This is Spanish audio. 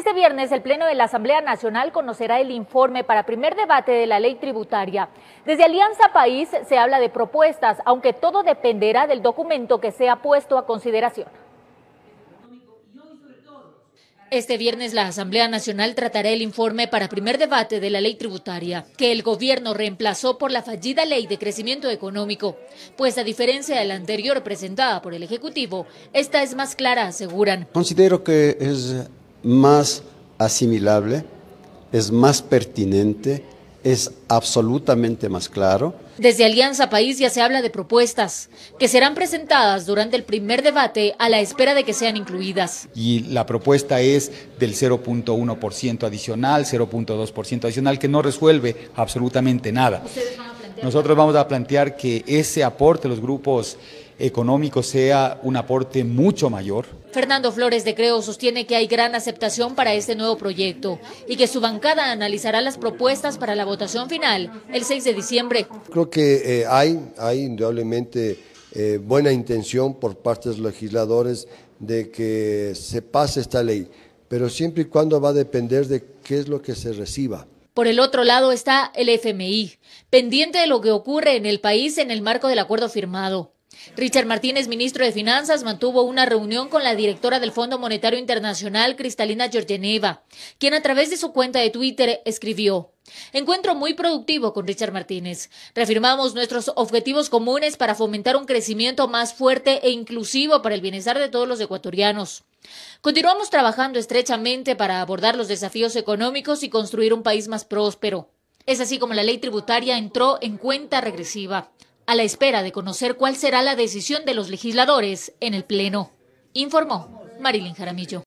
Este viernes el Pleno de la Asamblea Nacional conocerá el informe para primer debate de la ley tributaria. Desde Alianza País se habla de propuestas, aunque todo dependerá del documento que sea puesto a consideración. Este viernes la Asamblea Nacional tratará el informe para primer debate de la ley tributaria, que el gobierno reemplazó por la fallida ley de crecimiento económico, pues a diferencia de la anterior presentada por el Ejecutivo, esta es más clara, aseguran. Considero que es más asimilable, es más pertinente, es absolutamente más claro. Desde Alianza País ya se habla de propuestas que serán presentadas durante el primer debate a la espera de que sean incluidas. Y la propuesta es del 0.1% adicional, 0.2% adicional, que no resuelve absolutamente nada. Nosotros vamos a plantear que ese aporte los grupos económico sea un aporte mucho mayor. Fernando Flores de Creo sostiene que hay gran aceptación para este nuevo proyecto y que su bancada analizará las propuestas para la votación final el 6 de diciembre. Creo que eh, hay, hay indudablemente eh, buena intención por parte de los legisladores de que se pase esta ley, pero siempre y cuando va a depender de qué es lo que se reciba. Por el otro lado está el FMI, pendiente de lo que ocurre en el país en el marco del acuerdo firmado. Richard Martínez, ministro de Finanzas, mantuvo una reunión con la directora del Fondo Monetario Internacional, Cristalina Georgieva, quien a través de su cuenta de Twitter escribió: Encuentro muy productivo con Richard Martínez. Reafirmamos nuestros objetivos comunes para fomentar un crecimiento más fuerte e inclusivo para el bienestar de todos los ecuatorianos. Continuamos trabajando estrechamente para abordar los desafíos económicos y construir un país más próspero. Es así como la ley tributaria entró en cuenta regresiva a la espera de conocer cuál será la decisión de los legisladores en el Pleno, informó Marilyn Jaramillo.